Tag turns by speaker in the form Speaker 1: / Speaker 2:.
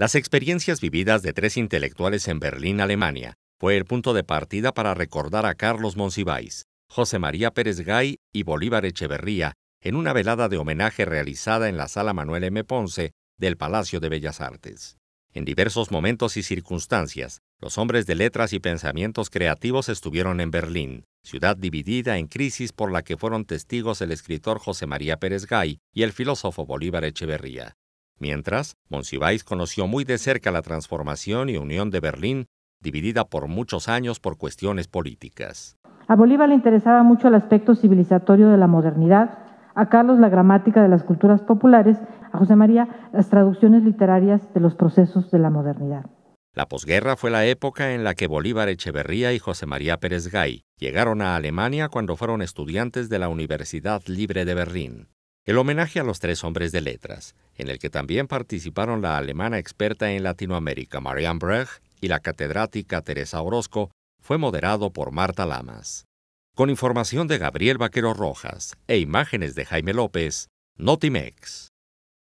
Speaker 1: Las experiencias vividas de tres intelectuales en Berlín, Alemania, fue el punto de partida para recordar a Carlos Monsiváis, José María Pérez Gay y Bolívar Echeverría en una velada de homenaje realizada en la Sala Manuel M. Ponce del Palacio de Bellas Artes. En diversos momentos y circunstancias, los hombres de letras y pensamientos creativos estuvieron en Berlín, ciudad dividida en crisis por la que fueron testigos el escritor José María Pérez Gay y el filósofo Bolívar Echeverría. Mientras, Monsiváis conoció muy de cerca la transformación y unión de Berlín, dividida por muchos años por cuestiones políticas.
Speaker 2: A Bolívar le interesaba mucho el aspecto civilizatorio de la modernidad, a Carlos la gramática de las culturas populares, a José María las traducciones literarias de los procesos de la modernidad.
Speaker 1: La posguerra fue la época en la que Bolívar Echeverría y José María Pérez Gay llegaron a Alemania cuando fueron estudiantes de la Universidad Libre de Berlín. El homenaje a los tres hombres de letras, en el que también participaron la alemana experta en Latinoamérica Marianne Brecht y la catedrática Teresa Orozco, fue moderado por Marta Lamas. Con información de Gabriel Vaquero Rojas e imágenes de Jaime López, Notimex.